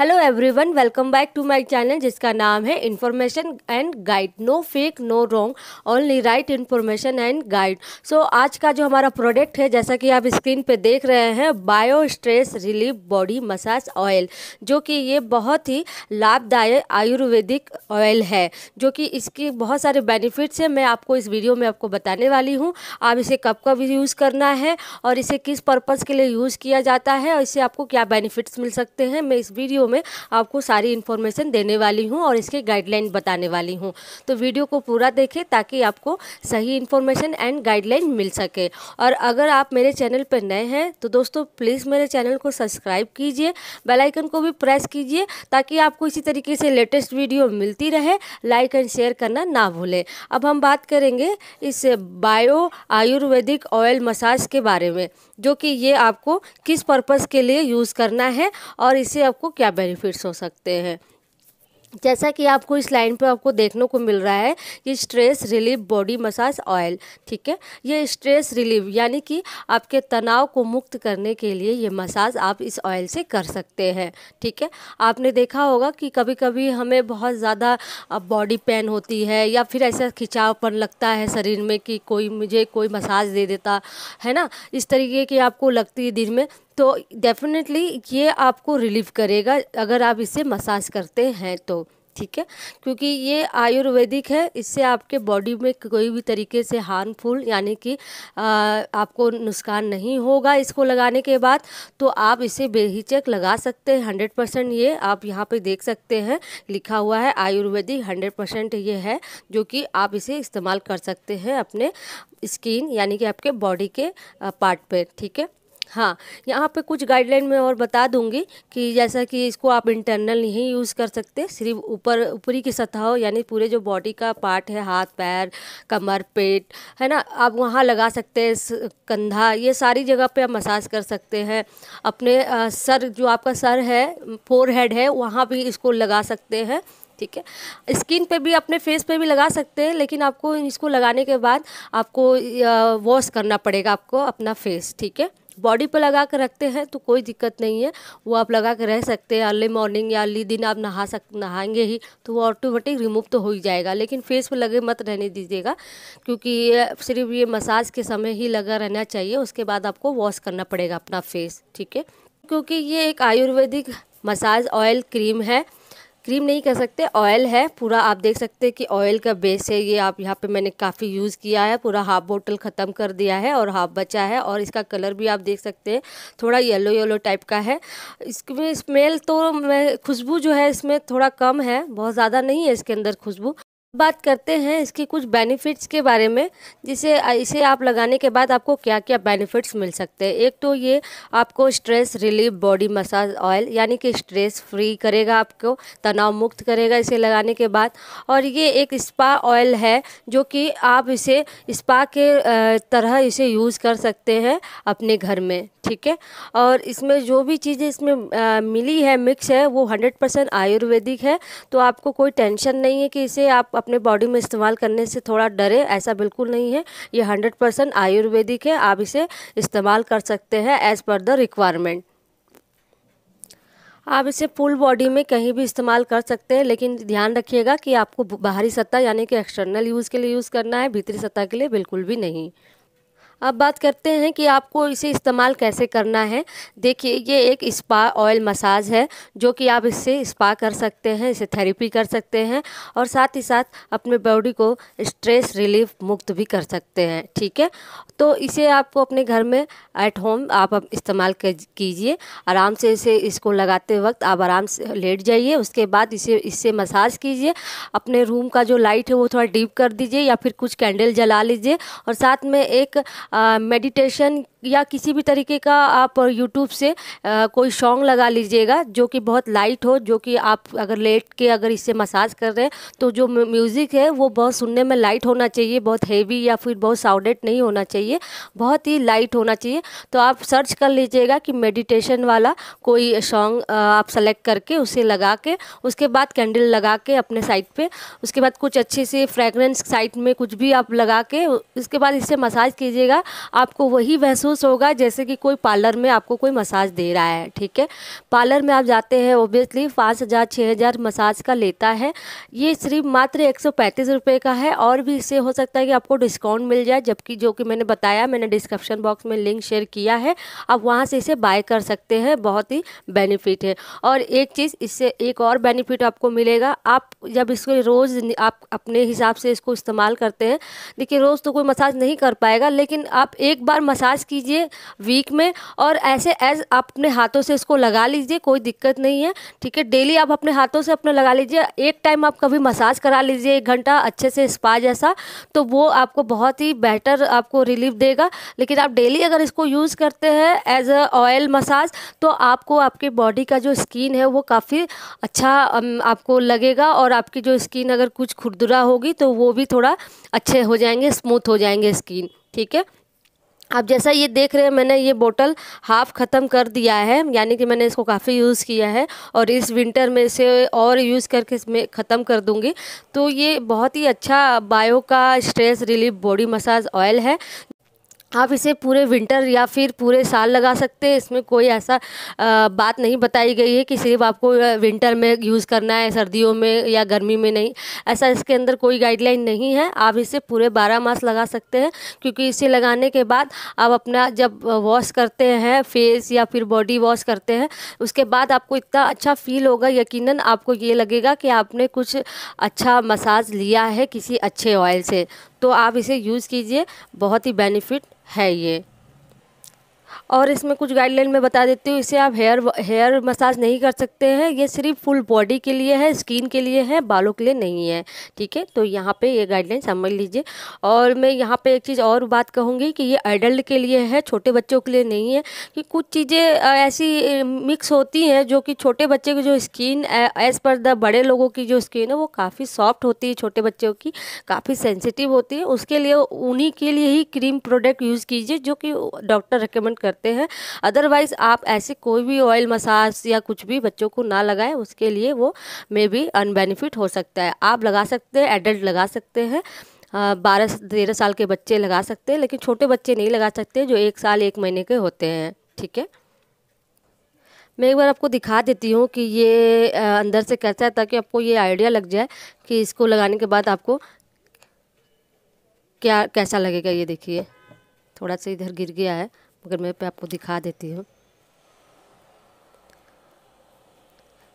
hello everyone welcome back to my channel जिसका नाम है information and guide no fake no wrong only right information and guide so आज का जो हमारा प्रोडक्ट है जैसा कि आप स्क्रीन पे देख रहे हैं bio stress relief body massage oil जो कि ये बहुत ही लाभदायक आयुर्वेदिक ऑयल है जो कि इसके बहुत सारे बेनिफिट्स हैं मैं आपको इस वीडियो में आपको बताने वाली हूँ आप इसे कब कब यूज़ करना है और इसे किस पर्पज़ के लिए यूज़ किया जाता है और इससे आपको क्या बेनिफिट्स मिल सकते हैं मैं इस वीडियो में आपको सारी इन्फॉर्मेशन देने वाली हूँ और इसके गाइडलाइन बताने वाली हूँ तो वीडियो को पूरा देखें ताकि आपको सही इन्फॉर्मेशन एंड गाइडलाइन मिल सके और अगर आप मेरे चैनल पर नए हैं तो दोस्तों प्लीज़ मेरे चैनल को सब्सक्राइब कीजिए बेलाइकन को भी प्रेस कीजिए ताकि आपको इसी तरीके से लेटेस्ट वीडियो मिलती रहे लाइक एंड शेयर करना ना भूलें अब हम बात करेंगे इस बायो आयुर्वेदिक ऑयल मसाज के बारे में जो कि ये आपको किस पर्पज़ के लिए यूज़ करना है और इससे आपको क्या बेनिफिट्स हो सकते हैं जैसा कि आपको इस लाइन पे आपको देखने को मिल रहा है कि stress relief body massage oil ठीक है ये स्ट्रेस रिलीफ यानी कि आपके तनाव को मुक्त करने के लिए ये मसाज आप इस ऑयल से कर सकते हैं ठीक है आपने देखा होगा कि कभी कभी हमें बहुत ज़्यादा बॉडी पेन होती है या फिर ऐसा खिंचावपन लगता है शरीर में कि कोई मुझे कोई मसाज दे देता है ना इस तरीके की आपको लगती है दिन में तो डेफिनेटली ये आपको रिलीव करेगा अगर आप इसे मसाज करते हैं तो ठीक है क्योंकि ये आयुर्वेदिक है इससे आपके बॉडी में कोई भी तरीके से हार्मफुल यानी कि आपको नुकसान नहीं होगा इसको लगाने के बाद तो आप इसे बेहिचक लगा सकते हैं हंड्रेड परसेंट ये आप यहाँ पे देख सकते हैं लिखा हुआ है आयुर्वेदिक हंड्रेड परसेंट ये है जो कि आप इसे इस्तेमाल कर सकते हैं अपने स्किन यानी कि आपके बॉडी के पार्ट पर ठीक है हाँ यहाँ पे कुछ गाइडलाइन मैं और बता दूंगी कि जैसा कि इसको आप इंटरनल नहीं यूज़ कर सकते सिर्फ ऊपर ऊपरी की सतह यानी पूरे जो बॉडी का पार्ट है हाथ पैर कमर पेट है ना आप वहाँ लगा सकते हैं कंधा ये सारी जगह पे आप मसाज कर सकते हैं अपने आ, सर जो आपका सर है फोर हेड है वहाँ भी इसको लगा सकते हैं ठीक है स्किन पे भी अपने फेस पे भी लगा सकते हैं लेकिन आपको इसको लगाने के बाद आपको वॉश करना पड़ेगा आपको अपना फेस ठीक है बॉडी पर लगा कर रखते हैं तो कोई दिक्कत नहीं है वो आप लगा कर रह सकते हैं अर्ली मॉर्निंग या अर्ली दिन आप नहा सक नहाएंगे ही तो वो ऑटोमेटिक रिमूव तो हो ही जाएगा लेकिन फेस पर लगे मत रहने दीजिएगा क्योंकि सिर्फ ये मसाज के समय ही लगा रहना चाहिए उसके बाद आपको वॉश करना पड़ेगा अपना फेस ठीक है क्योंकि ये एक आयुर्वेदिक मसाज ऑयल क्रीम है क्रीम नहीं कह सकते ऑयल है पूरा आप देख सकते हैं कि ऑयल का बेस है ये आप यहाँ पे मैंने काफ़ी यूज़ किया है पूरा हाफ बोतल ख़त्म कर दिया है और हाफ बचा है और इसका कलर भी आप देख सकते हैं थोड़ा येलो येलो टाइप का है इसमें स्मेल तो मैं खुशबू जो है इसमें थोड़ा कम है बहुत ज़्यादा नहीं है इसके अंदर खुशबू बात करते हैं इसके कुछ बेनिफिट्स के बारे में जिसे इसे आप लगाने के बाद आपको क्या क्या बेनिफिट्स मिल सकते हैं एक तो ये आपको stress relief body massage oil यानी कि स्ट्रेस फ्री करेगा आपको तनाव मुक्त करेगा इसे लगाने के बाद और ये एक स्पा ऑयल है जो कि आप इसे स्पा के तरह इसे यूज़ कर सकते हैं अपने घर में ठीक है और इसमें जो भी चीज़ें इसमें आ, मिली है मिक्स है वो हंड्रेड परसेंट आयुर्वेदिक है तो आपको कोई टेंशन नहीं है कि इसे आप अपने बॉडी में इस्तेमाल करने से थोड़ा डरे ऐसा बिल्कुल नहीं है ये हंड्रेड परसेंट आयुर्वेदिक है आप इसे इस्तेमाल कर सकते हैं एज़ पर द रिक्वायरमेंट आप इसे फुल बॉडी में कहीं भी इस्तेमाल कर सकते हैं लेकिन ध्यान रखिएगा कि आपको बाहरी सत्ता यानी कि एक्सटर्नल यूज़ के लिए यूज़ करना है भीतरी सत्ता के लिए बिल्कुल भी नहीं अब बात करते हैं कि आपको इसे इस्तेमाल कैसे करना है देखिए ये एक स्पा ऑयल मसाज है जो कि आप इससे स्पा कर सकते हैं इसे थेरेपी कर सकते हैं और साथ ही साथ अपने बॉडी को स्ट्रेस रिलीफ मुक्त भी कर सकते हैं ठीक है तो इसे आपको अपने घर में एट होम आप इस्तेमाल कीजिए आराम से इसे इसको लगाते वक्त आप आराम से लेट जाइए उसके बाद इसे इससे मसाज कीजिए अपने रूम का जो लाइट है वो थोड़ा डीप कर दीजिए या फिर कुछ कैंडल जला लीजिए और साथ में एक मेडिटेशन या किसी भी तरीके का आप यूट्यूब से आ, कोई सॉन्ग लगा लीजिएगा जो कि बहुत लाइट हो जो कि आप अगर लेट के अगर इससे मसाज कर रहे हैं तो जो म्यूज़िक है वो बहुत सुनने में लाइट होना चाहिए बहुत हेवी या फिर बहुत साउंडेड नहीं होना चाहिए बहुत ही लाइट होना चाहिए तो आप सर्च कर लीजिएगा कि मेडिटेशन वाला कोई सॉन्ग आप सेलेक्ट करके उसे लगा के उसके बाद कैंडल लगा के अपने साइड पर उसके बाद कुछ अच्छे से फ्रेगरेंस साइड में कुछ भी आप लगा के उसके बाद इससे मसाज कीजिएगा होगा आपको वही महसूस होगा जैसे कि कोई पार्लर में आपको कोई मसाज दे रहा है ठीक है पार्लर में आप जाते हैं ओब्वियसली पाँच हज़ार छः हज़ार मसाज का लेता है ये सिर्फ मात्र एक सौ पैंतीस रुपये का है और भी इससे हो सकता है कि आपको डिस्काउंट मिल जाए जबकि जो कि मैंने बताया मैंने डिस्क्रिप्शन बॉक्स में लिंक शेयर किया है आप वहाँ से इसे बाय कर सकते हैं बहुत ही बेनिफिट है और एक चीज़ इससे एक और बेनिफिट आपको मिलेगा आप जब इसको रोज़ आप अपने हिसाब से इसको इस्तेमाल करते हैं देखिए रोज़ तो कोई मसाज नहीं कर पाएगा लेकिन आप एक बार मसाज कीजिए वीक में और ऐसे एज आप अपने हाथों से इसको लगा लीजिए कोई दिक्कत नहीं है ठीक है डेली आप अपने हाथों से अपने लगा लीजिए एक टाइम आप कभी मसाज करा लीजिए एक घंटा अच्छे से स्पा जैसा तो वो आपको बहुत ही बेटर आपको रिलीफ देगा लेकिन आप डेली अगर इसको यूज़ करते हैं एज अ ऑयल मसाज तो आपको आपके बॉडी का जो स्किन है वो काफ़ी अच्छा आपको लगेगा और आपकी जो स्किन अगर कुछ खुरदुरा होगी तो वो भी थोड़ा अच्छे हो जाएंगे स्मूथ हो जाएंगे स्किन ठीक है आप जैसा ये देख रहे हैं मैंने ये बोतल हाफ़ ख़त्म कर दिया है यानी कि मैंने इसको काफ़ी यूज़ किया है और इस विंटर में इसे और यूज़ करके इसमें ख़त्म कर दूँगी तो ये बहुत ही अच्छा बायो का stress relief body massage oil है आप इसे पूरे विंटर या फिर पूरे साल लगा सकते हैं इसमें कोई ऐसा आ, बात नहीं बताई गई है कि सिर्फ आपको विंटर में यूज़ करना है सर्दियों में या गर्मी में नहीं ऐसा इसके अंदर कोई गाइडलाइन नहीं है आप इसे पूरे बारह मास लगा सकते हैं क्योंकि इसे लगाने के बाद आप अपना जब वॉश करते हैं फेस या फिर बॉडी वॉश करते हैं उसके बाद आपको इतना अच्छा फील होगा यकीन आपको ये लगेगा कि आपने कुछ अच्छा मसाज लिया है किसी अच्छे ऑयल से तो आप इसे यूज़ कीजिए बहुत ही बेनिफिट है ये और इसमें कुछ गाइडलाइन मैं बता देती हूँ इसे आप हेयर हेयर मसाज नहीं कर सकते हैं ये सिर्फ फुल बॉडी के लिए है स्किन के लिए है बालों के लिए नहीं है ठीक है तो यहाँ पे ये गाइडलाइन समझ लीजिए और मैं यहाँ पे एक चीज़ और बात कहूँगी कि ये एडल्ट के लिए है छोटे बच्चों के लिए नहीं है कि कुछ चीज़ें ऐसी मिक्स होती हैं जो कि छोटे बच्चे की जो स्किन एज पर द बड़े लोगों की जो स्किन है वो काफ़ी सॉफ्ट होती है छोटे बच्चों की काफ़ी सेंसिटिव होती है उसके लिए उन्हीं के लिए ही क्रीम प्रोडक्ट यूज़ कीजिए जो कि डॉक्टर रिकमेंड करते हैं अदरवाइज़ आप ऐसे कोई भी ऑयल मसाज या कुछ भी बच्चों को ना लगाएं उसके लिए वो मे बी अनबेनिफिट हो सकता है आप लगा सकते हैं एडल्ट लगा सकते हैं बारह तेरह साल के बच्चे लगा सकते हैं लेकिन छोटे बच्चे नहीं लगा सकते जो एक साल एक महीने के होते हैं ठीक है मैं एक बार आपको दिखा देती हूँ कि ये अंदर से कैसा है ताकि आपको ये आइडिया लग जाए कि इसको लगाने के बाद आपको क्या कैसा लगेगा ये देखिए थोड़ा सा इधर गिर गया है मगर मैं आपको दिखा देती हूँ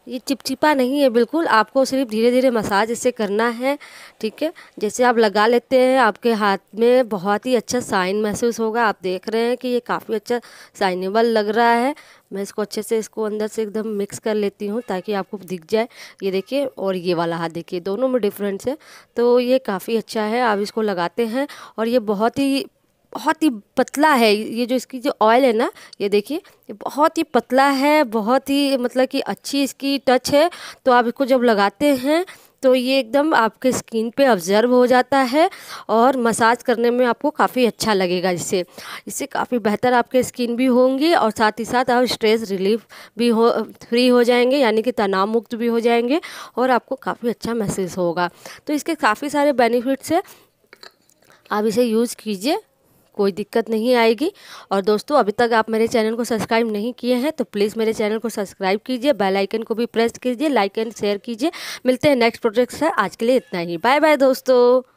ये चिपचिपा नहीं है बिल्कुल आपको सिर्फ धीरे धीरे मसाज इसे करना है ठीक है जैसे आप लगा लेते हैं आपके हाथ में बहुत ही अच्छा साइन महसूस होगा आप देख रहे हैं कि ये काफ़ी अच्छा साइनेबल लग रहा है मैं इसको अच्छे से इसको अंदर से एकदम मिक्स कर लेती हूँ ताकि आपको दिख जाए ये देखिए और ये वाला हाथ देखिए दोनों में डिफरेंस है तो ये काफ़ी अच्छा है आप इसको लगाते हैं और ये बहुत ही बहुत ही पतला है ये जो इसकी जो ऑयल है ना ये देखिए ये बहुत ही पतला है बहुत ही मतलब कि अच्छी इसकी टच है तो आप इसको जब लगाते हैं तो ये एकदम आपके स्किन पे ऑब्जर्व हो जाता है और मसाज करने में आपको काफ़ी अच्छा लगेगा इससे इससे काफ़ी बेहतर आपके स्किन भी होंगी और साथ ही साथ आप स्ट्रेस रिलीफ भी हो फ्री हो जाएंगे यानी कि तनाव मुक्त भी हो जाएंगे और आपको काफ़ी अच्छा महसूस होगा तो इसके काफ़ी सारे बेनिफिट्स हैं आप इसे यूज़ कीजिए कोई दिक्कत नहीं आएगी और दोस्तों अभी तक आप मेरे चैनल को सब्सक्राइब नहीं किए हैं तो प्लीज़ मेरे चैनल को सब्सक्राइब कीजिए बेल आइकन को भी प्रेस कीजिए लाइक एंड शेयर कीजिए मिलते हैं नेक्स्ट प्रोजेक्ट से आज के लिए इतना ही बाय बाय दोस्तों